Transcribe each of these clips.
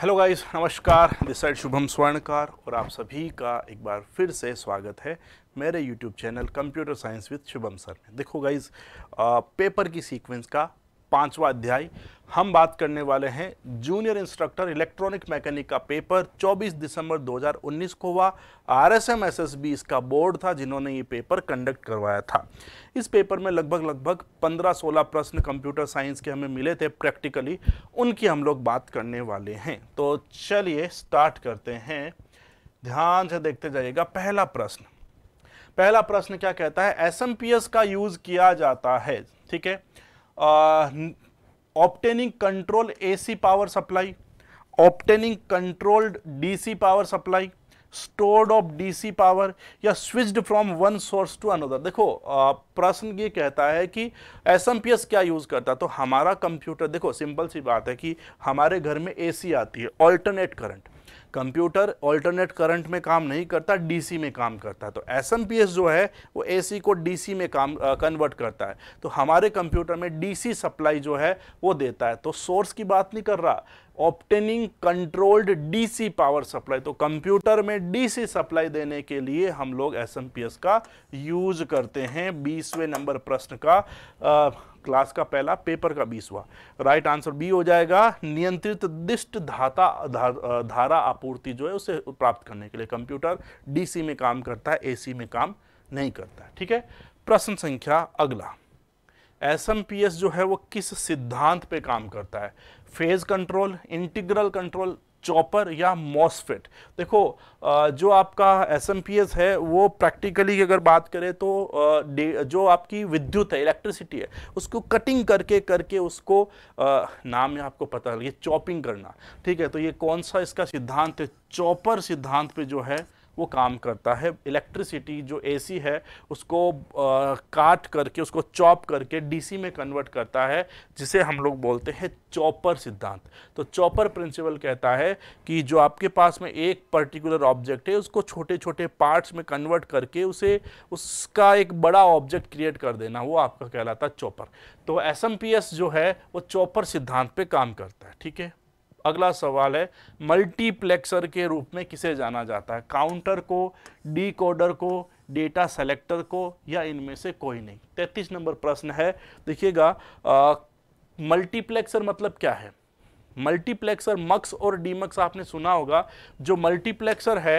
hello guys नमस्कार this side Shubham Swarnkar और आप सभी का एक बार फिर से स्वागत है मेरे YouTube channel computer science with Shubham sir में देखो गाइस पेपर की सीक्वेंस का पांचवा अध्याय हम बात करने वाले हैं जूनियर इंस्ट्रक्टर इलेक्ट्रॉनिक मैकेनिक का पेपर 24 दिसंबर 2019 को हुआ R S M S S B इसका बोर्ड था जिन्होंने ये पेपर कंडक्ट करवाया था इस पेपर में लगभग लगभग 15-16 प्रश्न कंप्यूटर साइंस के हमें मिले थे प्रैक्टिकली उनकी हम लोग बात करने वाले हैं तो चलिए स्टार्ट करते हैं ध्यान से देखते जाइएगा पहला प्रश्न पहला प्रश्न क्या कहता है एस का यूज़ किया जाता है ठीक है obtaining control AC power supply obtaining controlled DC power supply stored of DC power या switched from one source to another देखो प्रश्न ये कहता है कि एस क्या यूज़ करता है तो हमारा कंप्यूटर देखो सिंपल सी बात है कि हमारे घर में एसी आती है alternate current computer alternate current में काम नहीं करता डीसी में काम करता है तो एस जो है वो एसी को डीसी में काम कन्वर्ट करता है तो हमारे कंप्यूटर में डीसी सप्लाई जो है वो देता है तो सोर्स की बात नहीं कर रहा obtaining controlled DC power supply तो कंप्यूटर में डीसी सप्लाई देने के लिए हम लोग एसएमपीएस का यूज करते हैं बीसवें नंबर प्रश्न का क्लास का पहला पेपर का बीसवा राइट आंसर बी हो जाएगा नियंत्रित दिष्ट धाता धा, धारा आपूर्ति जो है उसे प्राप्त करने के लिए कंप्यूटर डीसी में काम करता है एसी में काम नहीं करता है ठीक है प्रश्न संख्या अगला एसएमपीएस जो है वो किस सिद्धांत पे काम करता है phase control integral control chopper या मॉसफेट देखो जो आपका एस है वो प्रैक्टिकली अगर बात करें तो जो आपकी विद्युत है इलेक्ट्रिसिटी है उसको कटिंग करके करके उसको नाम है आपको पता लगे चॉपिंग करना ठीक है तो ये कौन सा इसका सिद्धांत है चॉपर सिद्धांत पे जो है वो काम करता है इलेक्ट्रिसिटी जो एसी है उसको आ, काट करके उसको चॉप करके डीसी में कन्वर्ट करता है जिसे हम लोग बोलते हैं चॉपर सिद्धांत तो चॉपर प्रिंसिपल कहता है कि जो आपके पास में एक पर्टिकुलर ऑब्जेक्ट है उसको छोटे छोटे पार्ट्स में कन्वर्ट करके उसे उसका एक बड़ा ऑब्जेक्ट क्रिएट कर देना वो आपका कहलाता है चॉपर तो एस जो है वो चॉपर सिद्धांत पर काम करता है ठीक है अगला सवाल है मल्टीप्लेक्सर के रूप में किसे जाना जाता है काउंटर को डीकोडर को डेटा सेलेक्टर को या इनमें से कोई नहीं तैतीस नंबर प्रश्न है देखिएगा मल्टीप्लेक्सर मतलब क्या है मल्टीप्लेक्सर मक्स और डीमक्स आपने सुना होगा जो मल्टीप्लेक्सर है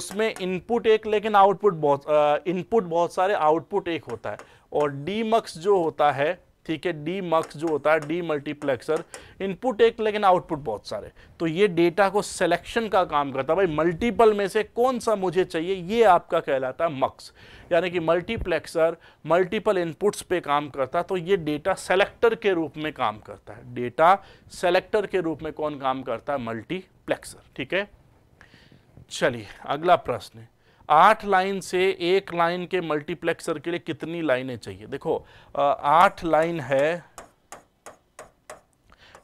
उसमें इनपुट एक लेकिन आउटपुट बहुत इनपुट बहुत सारे आउटपुट एक होता है और डीमक्स जो होता है ठीक है डी मक्स जो होता है डी मल्टीप्लेक्सर इनपुट एक लेकिन आउटपुट बहुत सारे तो ये डेटा को सिलेक्शन का काम करता है भाई मल्टीपल में से कौन सा मुझे चाहिए ये आपका कहलाता है मक्स यानी कि मल्टीप्लेक्सर मल्टीपल इनपुट्स पे काम करता है तो ये डेटा सेलेक्टर के रूप में काम करता है डेटा सेलेक्टर के रूप में कौन काम करता है मल्टीप्लेक्सर ठीक है चलिए अगला प्रश्न आठ लाइन से एक लाइन के मल्टीप्लेक्सर के लिए कितनी लाइनें चाहिए देखो आठ लाइन है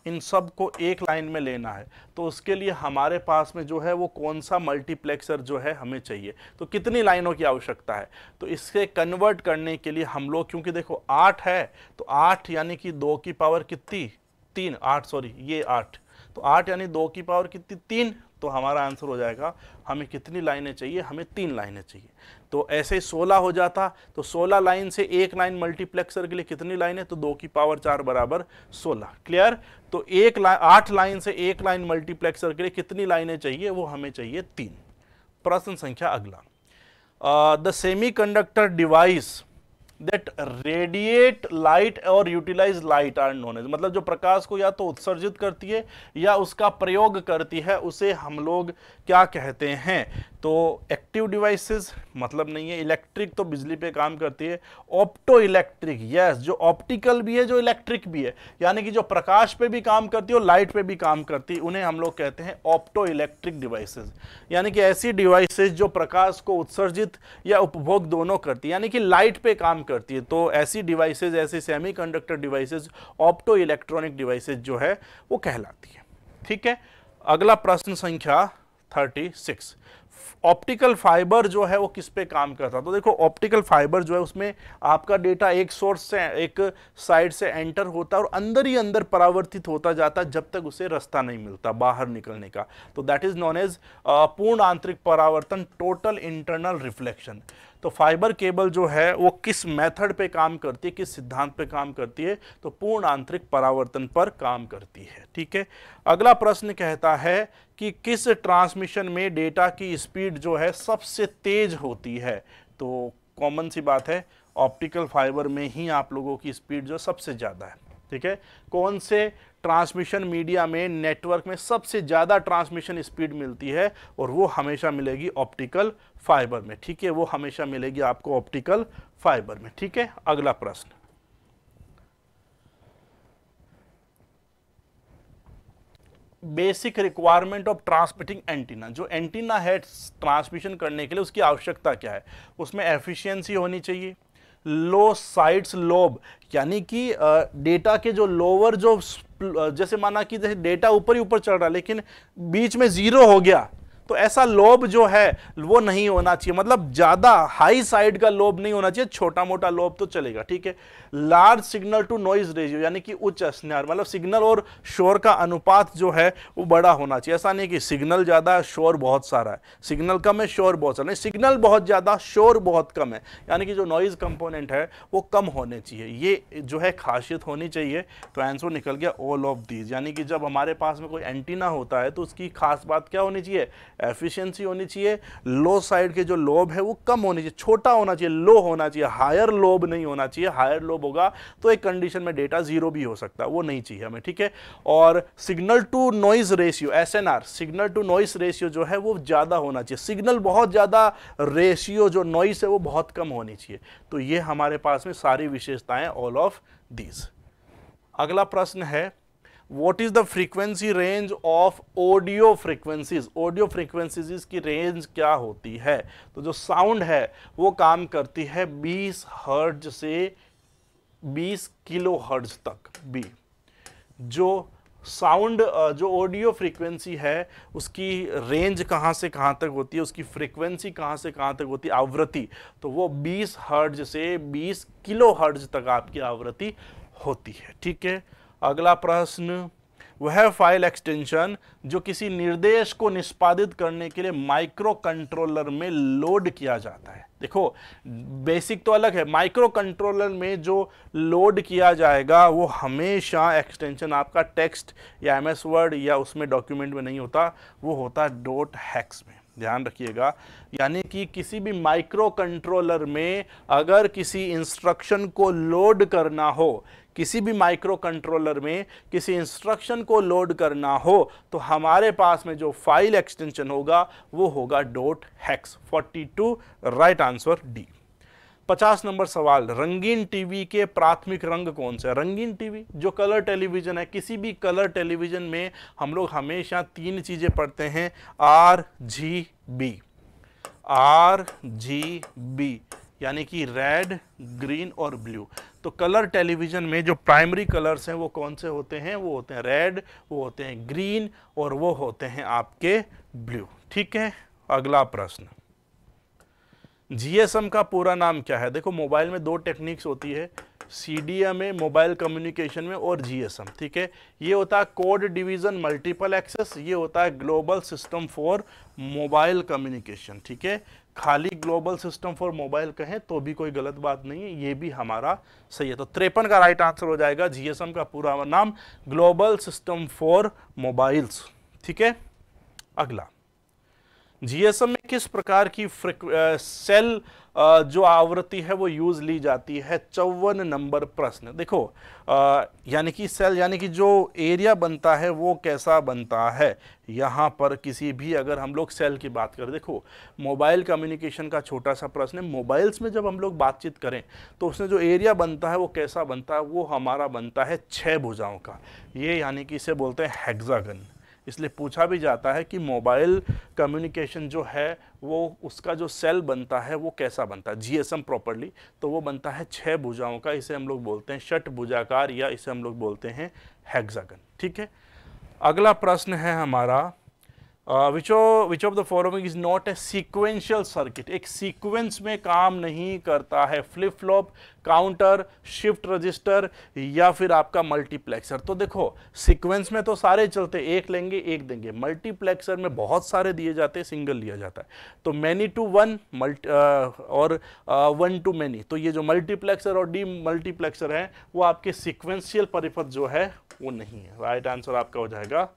इन सब को एक लाइन में लेना है तो उसके लिए हमारे पास में जो है वो कौन सा मल्टीप्लेक्सर जो है हमें चाहिए तो कितनी लाइनों की आवश्यकता है तो इसके कन्वर्ट करने के लिए हम लोग क्योंकि देखो आठ है तो आठ यानी कि दो की पावर कितनी तीन आठ सॉरी ये आठ तो आठ यानी दो की पावर कितनी तीन तो हमारा आंसर हो जाएगा हमें कितनी लाइनें चाहिए हमें तीन लाइनें चाहिए तो ऐसे ही सोलह हो जाता तो सोलह लाइन से एक लाइन मल्टीप्लेक्सर के लिए कितनी लाइनें तो दो की पावर चार बराबर सोलह क्लियर तो एक ला आठ लाइन से एक लाइन मल्टीप्लेक्सर के लिए कितनी लाइनें चाहिए वो हमें चाहिए तीन प्रश्न संख्या अगला the semiconductor device that radiate light और utilize light are known as मतलब जो प्रकाश को या तो उत्सर्जित करती है या उसका प्रयोग करती है उसे हम लोग क्या कहते हैं तो एक्टिव डिवाइसेस मतलब नहीं है इलेक्ट्रिक तो बिजली पे काम करती है ऑप्टो इलेक्ट्रिक यस जो ऑप्टिकल भी है जो इलेक्ट्रिक भी है यानी कि जो प्रकाश पे भी काम करती है और लाइट पे भी काम करती है उन्हें हम लोग कहते हैं ऑप्टो इलेक्ट्रिक डिवाइसेस यानी कि ऐसी डिवाइसेस जो प्रकाश को उत्सर्जित या उपभोग दोनों करती है यानी कि लाइट पे काम करती है तो ऐसी डिवाइसेज ऐसे semiconductor devices opto electronic devices जो है वो कहलाती है ठीक है अगला प्रश्न संख्या 36 ऑप्टिकल फाइबर जो है वो किस पे काम करता है तो देखो ऑप्टिकल फाइबर जो है उसमें आपका डेटा एक सोर्स से एक साइड से एंटर होता है और अंदर ही अंदर परावर्तित होता जाता है जब तक उसे रास्ता नहीं मिलता बाहर निकलने का तो दैट इज़ नॉन एज पूर्ण आंतरिक परावर्तन टोटल इंटरनल रिफ्लेक्शन तो फाइबर केबल जो है वो किस मेथड पे काम करती है किस सिद्धांत पे काम करती है तो पूर्ण आंतरिक परावर्तन पर काम करती है ठीक है अगला प्रश्न कहता है कि किस ट्रांसमिशन में डेटा की स्पीड जो है सबसे तेज़ होती है तो कॉमन सी बात है ऑप्टिकल फाइबर में ही आप लोगों की स्पीड जो सबसे ज़्यादा है ठीक है कौन से ट्रांसमिशन मीडिया में नेटवर्क में सबसे ज़्यादा ट्रांसमिशन स्पीड मिलती है और वो हमेशा मिलेगी ऑप्टिकल फाइबर में ठीक है वो हमेशा मिलेगी आपको ऑप्टिकल फाइबर में ठीक है अगला प्रश्न basic requirement of transmitting antenna जो एंटीना है ट्रांसमिशन करने के लिए उसकी आवश्यकता क्या है उसमें एफिशिएंसी होनी चाहिए लो साइड्स लोब यानी कि डेटा के जो लोअर जो जैसे माना कि जैसे डेटा ऊपर ही ऊपर चल रहा है लेकिन बीच में ज़ीरो हो गया तो ऐसा लोब जो है वो नहीं होना चाहिए मतलब ज़्यादा हाई साइड का लोब नहीं होना चाहिए छोटा मोटा लोब तो चलेगा ठीक है large signal to noise ratio यानी कि उच्च स्नार मतलब सिग्नल और शोर का अनुपात जो है वो बड़ा होना चाहिए ऐसा नहीं कि सिग्नल ज़्यादा शोर बहुत सारा है सिग्नल कम है शोर बहुत सारा नहीं सिग्नल बहुत ज़्यादा शोर बहुत कम है यानी कि जो नॉइज़ कंपोनेंट है वो कम होने चाहिए ये जो है खासियत होनी चाहिए तो आंसर निकल गया ऑल ऑफ दीज यानी कि जब हमारे पास में कोई एंटीना होता है तो उसकी खास बात क्या होनी चाहिए एफिशिएंसी होनी चाहिए लो साइड के जो लोब है वो कम होनी चाहिए छोटा होना चाहिए लो होना चाहिए हायर लोब नहीं होना चाहिए हायर लोब होगा तो एक कंडीशन में डेटा जीरो भी हो सकता है वो नहीं चाहिए हमें ठीक है और signal to noise ratio S signal to noise ratio जो है वो ज़्यादा होना चाहिए सिग्नल बहुत ज़्यादा रेशियो जो नॉइस है वो बहुत कम होनी चाहिए तो ये हमारे पास में सारी विशेषताएं ऑल ऑफ दीज अगला प्रश्न है what is the frequency range of audio frequencies audio frequencies इसकी range क्या होती है तो जो sound है वो काम करती है 20 हर्ज से 20 किलो हर्ज तक बी जो साउंड जो ऑडियो फ्रीक्वेंसी है उसकी रेंज कहाँ से कहाँ तक होती है उसकी फ्रीक्वेंसी कहाँ से कहाँ तक होती है आवृत्ति तो वो 20 हर्ज से 20 किलो हर्ज तक आपकी आवृत्ति होती है ठीक है अगला प्रश्न वह फाइल एक्सटेंशन जो किसी निर्देश को निष्पादित करने के लिए माइक्रो कंट्रोलर में लोड किया जाता है देखो बेसिक तो अलग है माइक्रो कंट्रोलर में जो लोड किया जाएगा वो हमेशा एक्सटेंशन आपका टेक्स्ट या एम एस वर्ड या उसमें डॉक्यूमेंट में नहीं होता वो होता डॉट हैक्स में ध्यान रखिएगा यानी कि किसी भी माइक्रो कंट्रोलर में अगर किसी इंस्ट्रक्शन को लोड करना हो किसी भी माइक्रो कंट्रोलर में किसी इंस्ट्रक्शन को लोड करना हो तो हमारे पास में जो फाइल एक्सटेंशन होगा वो होगा dot hex 42 right answer D पचास नंबर सवाल रंगीन टीवी के प्राथमिक रंग कौन से रंगीन टीवी जो कलर टेलीविज़न है किसी भी कलर टेलीविज़न में हम लोग हमेशा तीन चीज़ें पढ़ते हैं R G B R G B यानी कि रेड ग्रीन और ब्लू तो कलर टेलीविज़न में जो प्राइमरी कलर्स हैं वो कौन से होते हैं वो होते हैं रेड वो होते हैं ग्रीन और वो होते हैं आपके ब्लू ठीक है अगला प्रश्न जीएसएम का पूरा नाम क्या है देखो मोबाइल में दो टेक्निक्स होती है सीडीएम ए मोबाइल कम्युनिकेशन में और जीएसएम ठीक है ये होता है कोड डिवीजन मल्टीपल एक्सेस ये होता है global system for mobile communication ठीक है खाली ग्लोबल सिस्टम फॉर मोबाइल कहें तो भी कोई गलत बात नहीं है ये भी हमारा सही है तो त्रेपन का राइट आंसर हो जाएगा जीएसएम का पूरा नाम ग्लोबल सिस्टम फॉर मोबाइल्स ठीक है अगला जीएसएम में किस प्रकार की सेल जो आवृत्ति है वो यूज ली जाती है चौवन नंबर प्रश्न देखो यानी कि सेल यानी कि जो एरिया बनता है वो कैसा बनता है यहाँ पर किसी भी अगर हम लोग सेल की बात करें देखो मोबाइल कम्युनिकेशन का छोटा सा प्रश्न है मोबाइल्स में जब हम लोग बातचीत करें तो उसमें जो एरिया बनता है वो कैसा बनता है वो हमारा बनता है छः भुजाओं का ये यानी कि इसे बोलते हैं हेक्सागन इसलिए पूछा भी जाता है कि मोबाइल कम्युनिकेशन जो है वो उसका जो सेल बनता है वो कैसा बनता है जीएसएम प्रॉपरली तो वो बनता है छः भुजाओं का इसे हम लोग बोलते हैं शट भुजाकार या इसे हम लोग बोलते हैं हेक्सागन ठीक है अगला प्रश्न है हमारा Uh, which of which of the following is not a sequential एक सीक्वेंस में काम नहीं करता है flip flop counter shift register या फिर आपका मल्टीप्लेक्सर तो देखो सीक्वेंस में तो सारे चलते एक लेंगे एक देंगे मल्टीप्लेक्सर में बहुत सारे दिए जाते हैं सिंगल लिया जाता है तो मैनी टू वन मल्टी और वन टू मैनी तो ये जो मल्टीप्लेक्सर और डी मल्टीप्लेक्सर हैं वो आपके सिक्वेंशियल परिपथ जो है वो नहीं है राइट आंसर आपका हो जाएगा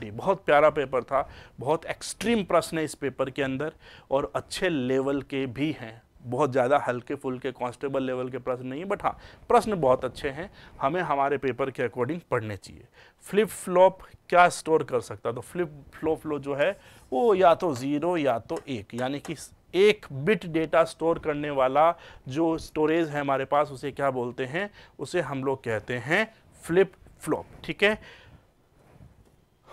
डी बहुत प्यारा पेपर था बहुत एक्सट्रीम प्रश्न है इस पेपर के अंदर और अच्छे लेवल के भी हैं बहुत ज़्यादा हल्के फुल्के कांस्टेबल लेवल के प्रश्न नहीं बट हाँ प्रश्न बहुत अच्छे हैं हमें हमारे पेपर के अकॉर्डिंग पढ़ने चाहिए फ्लिप फ्लॉप क्या स्टोर कर सकता तो फ्लिप फ्लॉप फ्लो जो है वो या तो ज़ीरो या तो एक यानी कि एक बिट डेटा स्टोर करने वाला जो स्टोरेज है हमारे पास उसे क्या बोलते हैं उसे हम लोग कहते हैं फ्लिप फ्लॉप ठीक है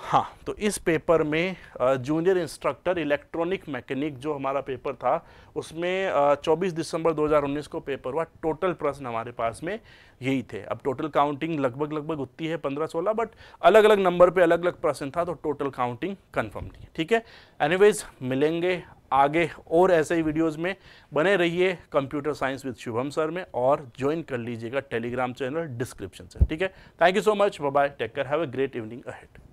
हाँ तो इस पेपर में जूनियर इंस्ट्रक्टर इलेक्ट्रॉनिक मैकेनिक जो हमारा पेपर था उसमें 24 दिसंबर 2019 को पेपर हुआ टोटल प्रश्न हमारे पास में यही थे अब टोटल काउंटिंग लगभग लगभग उतनी है 15-16 बट अलग अलग नंबर पे अलग अलग प्रश्न था तो टोटल काउंटिंग कन्फर्म थी ठीक है एनीवेज मिलेंगे आगे और ऐसे ही वीडियोज़ में बने रहिए computer science with Shubham sir में और ज्वाइन कर लीजिएगा टेलीग्राम चैनल डिस्क्रिप्शन से ठीक है thank you so much bye take care have a great evening ahead